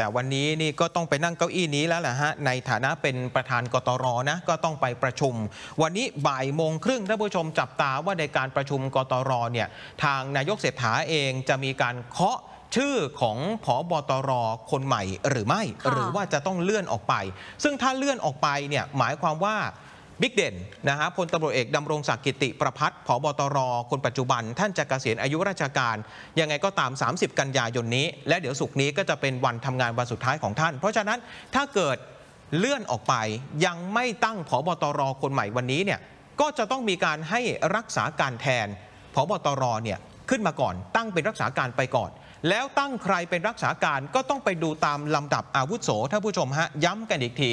แต่วันนี้นี่ ก็ต้องไปนั่งเก้าอี้นี้แล้วแหละฮะในฐานะเป็นประธานกตรนะก็ต้องไปประชุม วันนี้บ่ายโมงครึ่งท่านผู้ชมจับตาว่าในการประชุมกตรเนี่ยทางนายกเศรษฐาเองจะมีการเคาะชื่อของผอบอตรคนใหม่ หรือไม่หรือว่าจะต้องเลื่อนออกไป ซึ่งถ้าเลื่อนออกไปเนี่ยหมายความว่าบิ๊กเด่นนะฮะพลตำรวจเอกดำรงศักดิ์กิติประพัฒน์ผบตรคนปัจจุบัน ท่านจะเกษียณอายุราชการ ยังไงก็ตาม 30 กันยายนนี้และเดี๋ยวสุกนี้ก็จะเป็นวันทำงานวันสุดท้ายของท่าน เพราะฉะนั้นถ้าเกิดเลื่อนออกไปยังไม่ตั้งผบตรคนใหม่วันนี้เนี่ยก็จะต้องมีการให้รักษาการแทนผบตรเนี่ยขึ้นมาก่อนตั้งเป็นรักษาการไปก่อนแล้วตั้งใครเป็นรักษาการก็ต้องไปดูตามลำดับอาวุโสท่านผู้ชมฮะ ย้ำกันอีกที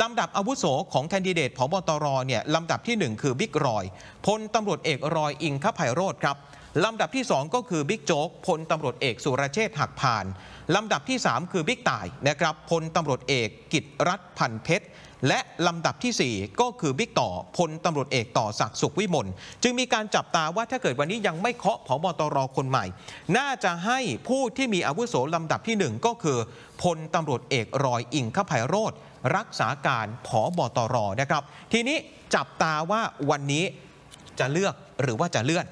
ลำดับอาวุโสของแคนดิเดตพบตรเนี่ยลำดับที่ 1 คือบิ๊กรอยพลตำรวจเอกรอยอิงคภัยโรธครับลำดับที่ 2 ก็คือบิ๊กโจ๊กพลตำรวจเอกสุรเชษฐ์หักผ่านลำดับที่ 3 คือบิ๊กต่ายนะครับพลตำรวจเอกกิตรัฐพันเพชรและลำดับที่ 4 ก็คือบิ๊กต่อพลตำรวจเอกต่อศักดิ์สุขวิมลจึงมีการจับตาว่าถ้าเกิดวันนี้ยังไม่เคาะผอบตรคนใหม่ น่าจะให้ผู้ที่มีอาวุโสลำดับที่ 1 ก็คือ พลตำรวจเอกรอยอิงขภัยโรธรักษาการผอบตรนะครับ ทีนี้จับตาว่าวันนี้จะเลือกหรือว่าจะเลื่อน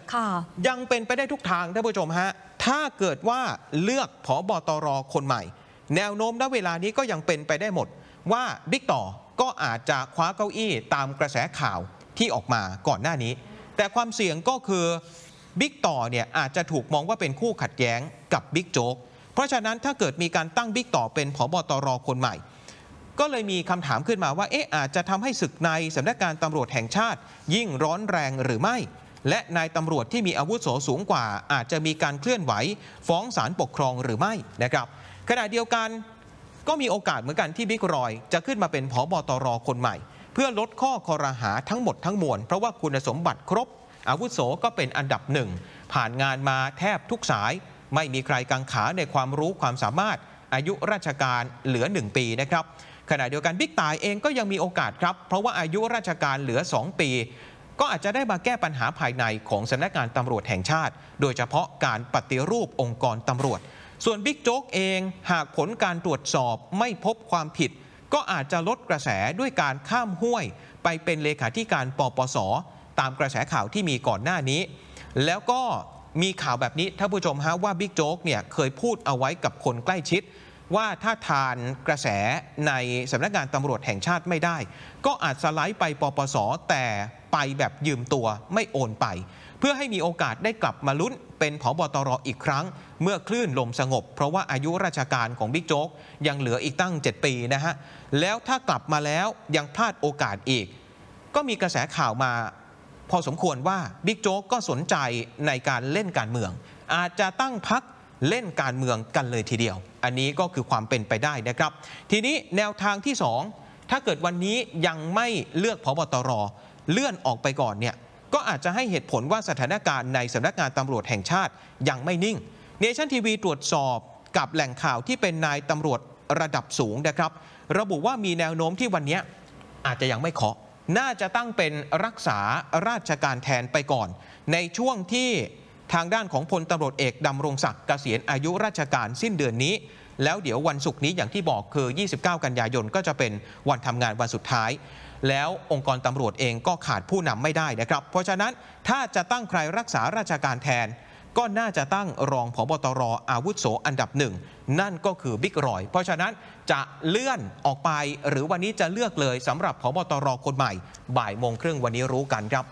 ยังเป็นไปได้ทุกทางท่านผู้ชมฮะถ้าเกิดว่าเลือกผอบอตรคนใหม่ แนวโน้มณเวลานี้ก็ยังเป็นไปได้หมด ว่าบิ๊กต่อก็อาจจะคว้าเก้าอี้ตามกระแสข่าวที่ออกมาก่อนหน้านี้ แต่ความเสี่ยงก็คือบิ๊กต่อเนี่ยอาจจะถูกมองว่าเป็นคู่ขัดแย้งกับบิ๊กโจ๊กเพราะฉะนั้นถ้าเกิดมีการตั้งบิ๊กต่อเป็นผอบอตรคนใหม่ก็เลยมีคำถามขึ้นมาว่า เอ๊ะ อาจจะทำให้ศึกในสำนักงานตำรวจแห่งชาติ ยิ่งร้อนแรงหรือไม่ และนายตำรวจที่มีอาวุโสสูงกว่า อาจจะมีการเคลื่อนไหวฟ้องศาลปกครองหรือไม่นะครับ ขณะเดียวกัน ก็มีโอกาสเหมือนกันที่บิ๊กรอย จะขึ้นมาเป็นผอบอตรคนใหม่ เพื่อลดข้อคอรหาทั้งหมดทั้งมวลเพราะว่าคุณสมบัติครบ อาวุโสก็เป็นอันดับหนึ่งผ่านงานมาแทบทุกสาย ไม่มีใครกังขาในความรู้ความสามารถ อายุราชการเหลือ1ปีนะครับขณะเดียวกันบิ๊กต่ายเองก็ยังมีโอกาสครับ เพราะว่าอายุราชการเหลือ 2 ปี ก็อาจจะได้มาแก้ปัญหาภายในของสำนักงานตำรวจแห่งชาติ โดยเฉพาะการปฏิรูปองค์กรตำรวจ ส่วนบิ๊กโจ๊กเองหากผลการตรวจสอบไม่พบความผิด ก็อาจจะลดกระแสด้วยการข้ามห้วย ไปเป็นเลขาธิการปปสตามกระแสข่าวที่มีก่อนหน้านี้ แล้วก็มีข่าวแบบนี้ท่านผู้ชมฮะว่าบิ๊กโจ๊กเนี่ยเคยพูดเอาไว้กับคนใกล้ชิดว่าถ้าทานกระแสในสำนักงานตำรวจแห่งชาติไม่ได้ ก็อาจสไลด์ไปปปส แต่ไปแบบยืมตัวไม่โอนไป เพื่อให้มีโอกาสได้กลับมาลุ้น เป็นผบตรออีกครั้ง เมื่อคลื่นลมสงบเพราะว่าอายุราชการของบิ๊กโจ๊ก ยังเหลืออีกตั้ง 7 ปีนะฮะ แล้วถ้ากลับมาแล้วยังพลาดโอกาสอีก ก็มีกระแสข่าวมา พอสมควรว่าบิ๊กโจ๊กก็สนใจในการเล่นการเมือง อาจจะตั้งพักเล่นการเมืองกันเลยทีเดียว อันนี้ก็คือความเป็นไปได้นะครับ ทีนี้แนวทางที่ 2 ถ้าเกิดวันนี้ยังไม่เลือกพบตร เลื่อนออกไปก่อนเนี่ย ก็อาจจะให้เหตุผลว่าสถานการณ์ในสำนักงานตำรวจแห่งชาติยังไม่นิ่งเนชั่นทีวีตรวจสอบกับแหล่งข่าวที่เป็นนายตำรวจระดับสูงนะครับ ระบุว่ามีแนวโน้มที่วันนี้อาจจะยังไม่เคาะ น่าจะตั้งเป็นรักษาราชการแทนไปก่อน ในช่วงที่ทางด้านของพลตำรวจเอกดำรงศักดิ์เกษียณอายุราชการสิ้นเดือนนี้ แล้วเดี๋ยววันศุกร์นี้อย่างที่บอกคือ 29 กันยายนก็จะเป็นวันทำงานวันสุดท้าย แล้วองค์กรตำรวจเองก็ขาดผู้นำไม่ได้นะครับ เพราะฉะนั้นถ้าจะตั้งใครรักษาราชการแทน ก็น่าจะตั้งรองผบตรอาวุโสอันดับหนึ่ง นั่นก็คือบิ๊กรอยเพราะฉะนั้นจะเลื่อนออกไปหรือวันนี้จะเลือกเลยสำหรับผบตรคนใหม่บ่ายโมงครึ่งวันนี้รู้กันครับ